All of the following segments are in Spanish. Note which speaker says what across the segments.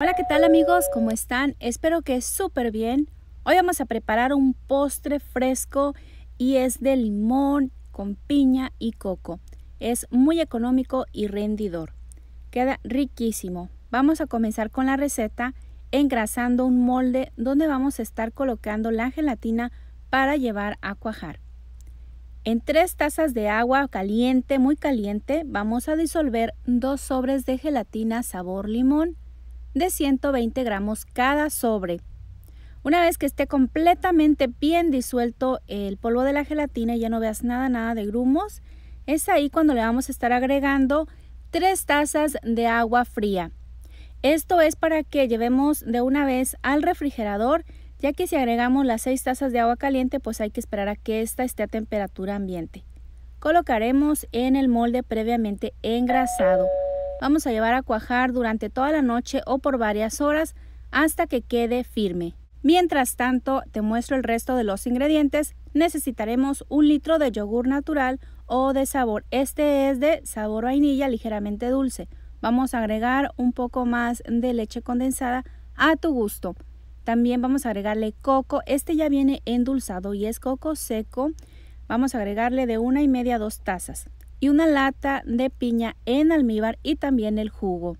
Speaker 1: Hola, ¿qué tal amigos? ¿Cómo están? Espero que súper bien. Hoy vamos a preparar un postre fresco y es de limón con piña y coco. Es muy económico y rendidor. Queda riquísimo. Vamos a comenzar con la receta engrasando un molde donde vamos a estar colocando la gelatina para llevar a cuajar. En tres tazas de agua caliente, muy caliente, vamos a disolver dos sobres de gelatina sabor limón de 120 gramos cada sobre. Una vez que esté completamente bien disuelto el polvo de la gelatina y ya no veas nada, nada de grumos, es ahí cuando le vamos a estar agregando 3 tazas de agua fría. Esto es para que llevemos de una vez al refrigerador, ya que si agregamos las 6 tazas de agua caliente, pues hay que esperar a que ésta esté a temperatura ambiente. Colocaremos en el molde previamente engrasado. Vamos a llevar a cuajar durante toda la noche o por varias horas hasta que quede firme. Mientras tanto, te muestro el resto de los ingredientes. Necesitaremos un litro de yogur natural o de sabor. Este es de sabor vainilla ligeramente dulce. Vamos a agregar un poco más de leche condensada a tu gusto. También vamos a agregarle coco. Este ya viene endulzado y es coco seco. Vamos a agregarle de una y media a dos tazas y una lata de piña en almíbar y también el jugo.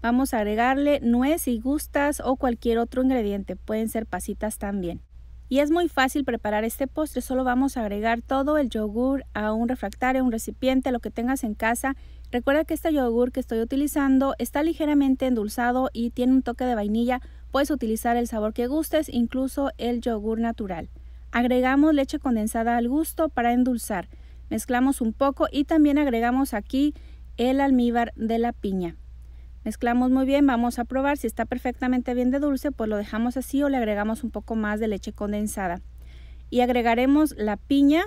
Speaker 1: Vamos a agregarle nuez y gustas o cualquier otro ingrediente, pueden ser pasitas también. Y es muy fácil preparar este postre, solo vamos a agregar todo el yogur a un refractario, un recipiente, lo que tengas en casa. Recuerda que este yogur que estoy utilizando está ligeramente endulzado y tiene un toque de vainilla, puedes utilizar el sabor que gustes, incluso el yogur natural. Agregamos leche condensada al gusto para endulzar. Mezclamos un poco y también agregamos aquí el almíbar de la piña. Mezclamos muy bien, vamos a probar, si está perfectamente bien de dulce, pues lo dejamos así o le agregamos un poco más de leche condensada. Y agregaremos la piña,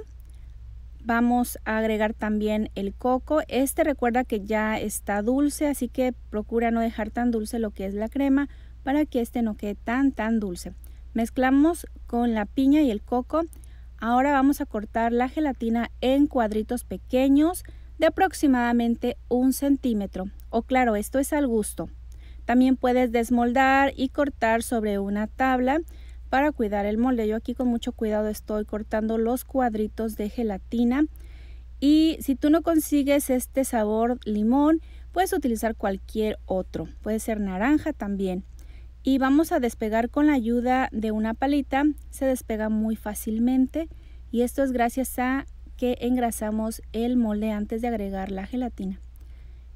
Speaker 1: vamos a agregar también el coco. Este recuerda que ya está dulce, así que procura no dejar tan dulce lo que es la crema para que este no quede tan tan dulce. Mezclamos con la piña y el coco Ahora vamos a cortar la gelatina en cuadritos pequeños de aproximadamente un centímetro. O claro, esto es al gusto. También puedes desmoldar y cortar sobre una tabla para cuidar el molde. Yo aquí con mucho cuidado estoy cortando los cuadritos de gelatina. Y si tú no consigues este sabor limón, puedes utilizar cualquier otro. Puede ser naranja también y vamos a despegar con la ayuda de una palita. Se despega muy fácilmente y esto es gracias a que engrasamos el molde antes de agregar la gelatina.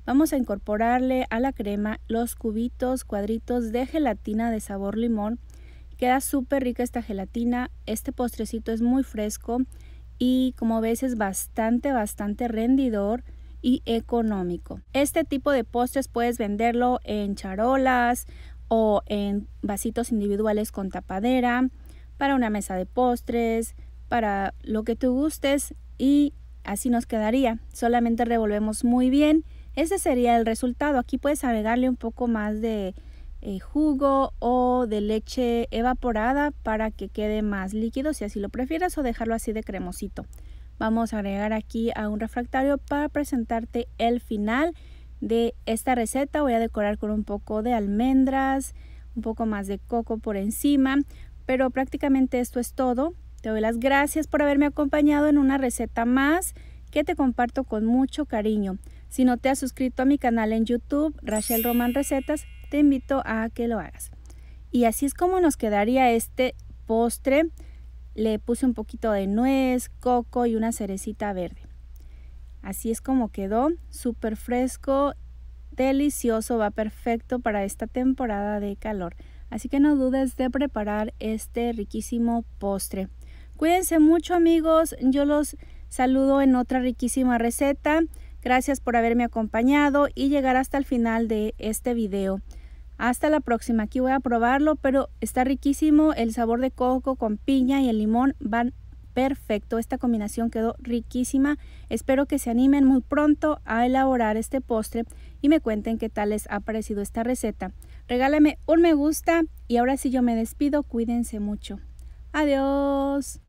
Speaker 1: Vamos a incorporarle a la crema los cubitos, cuadritos de gelatina de sabor limón. Queda súper rica esta gelatina. Este postrecito es muy fresco y como ves es bastante, bastante rendidor y económico. Este tipo de postres puedes venderlo en charolas o en vasitos individuales con tapadera, para una mesa de postres, para lo que tú gustes y así nos quedaría. Solamente revolvemos muy bien. Ese sería el resultado. Aquí puedes agregarle un poco más de eh, jugo o de leche evaporada para que quede más líquido si así lo prefieres o dejarlo así de cremosito. Vamos a agregar aquí a un refractario para presentarte el final de esta receta voy a decorar con un poco de almendras, un poco más de coco por encima, pero prácticamente esto es todo. Te doy las gracias por haberme acompañado en una receta más que te comparto con mucho cariño. Si no te has suscrito a mi canal en YouTube, Rachel Román Recetas, te invito a que lo hagas. Y así es como nos quedaría este postre. Le puse un poquito de nuez, coco y una cerecita verde. Así es como quedó, súper fresco, delicioso, va perfecto para esta temporada de calor. Así que no dudes de preparar este riquísimo postre. Cuídense mucho amigos, yo los saludo en otra riquísima receta. Gracias por haberme acompañado y llegar hasta el final de este video. Hasta la próxima, aquí voy a probarlo, pero está riquísimo, el sabor de coco con piña y el limón van perfecto. Esta combinación quedó riquísima. Espero que se animen muy pronto a elaborar este postre y me cuenten qué tal les ha parecido esta receta. Regálame un me gusta y ahora sí yo me despido. Cuídense mucho. Adiós.